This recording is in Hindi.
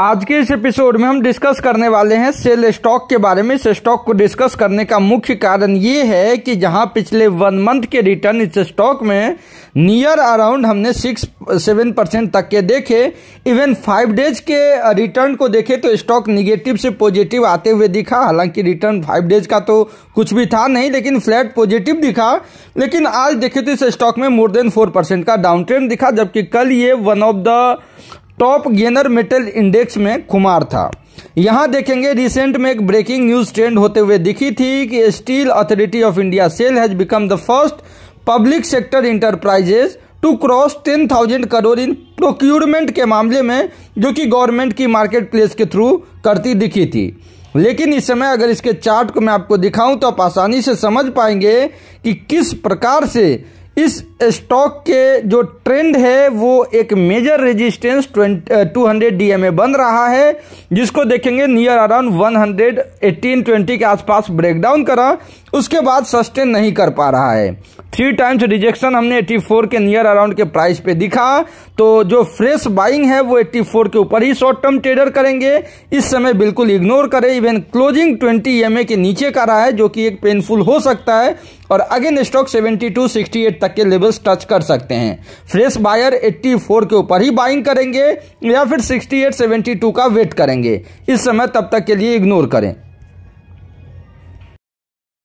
आज के इस एपिसोड में हम डिस्कस करने वाले हैं सेल स्टॉक के बारे में इस स्टॉक को डिस्कस करने का मुख्य कारण ये है कि जहां पिछले वन मंथ के रिटर्न इस स्टॉक में नियर अराउंड हमने सिक्स सेवन परसेंट तक के देखे इवन फाइव डेज के रिटर्न को देखे तो स्टॉक निगेटिव से पॉजिटिव आते हुए दिखा हालांकि रिटर्न फाइव डेज का तो कुछ भी था नहीं लेकिन फ्लैट पॉजिटिव दिखा लेकिन आज देखे तो इस स्टॉक में मोर देन फोर परसेंट का डाउन ट्रेंड दिखा जबकि कल ये one of the top gainer metal index में खुमार था यहां देखेंगे रिसेंट में एक ब्रेकिंग न्यूज ट्रेंड होते हुए दिखी थी कि steel authority of India SAIL has become the first public sector enterprises to cross ten thousand crore in procurement के मामले में जो कि गवर्नमेंट की मार्केट प्लेस के थ्रू करती दिखी थी लेकिन इस समय अगर इसके चार्ट को मैं आपको दिखाऊं तो आप आसानी से समझ पाएंगे कि किस प्रकार से इस स्टॉक के जो ट्रेंड है वो एक major resistance two hundred D M बन रहा है जिसको देखेंगे near around one hundred eighteen twenty के आसपास ब्रेकडाउन करा उसके बाद सस्टेन नहीं कर पा रहा है थ्री टाइम्स रिजेक्शन हमने 84 के नियर अराउंड के प्राइस पे दिखा तो जो फ्रेश बाइंग है वो 84 के ऊपर ही शॉर्ट टर्म ट्रेडर करेंगे इस समय बिल्कुल इग्नोर करें इवन क्लोजिंग 20 एम के नीचे का रहा है जो कि एक पेनफुल हो सकता है और अगेन स्टॉक 72 68 तक के लेवल्स टच कर सकते हैं फ्रेश बायर 84 के ऊपर ही बाइंग करेंगे या फिर 68 72 का वेट करेंगे इस समय तब तक के लिए इग्नोर करें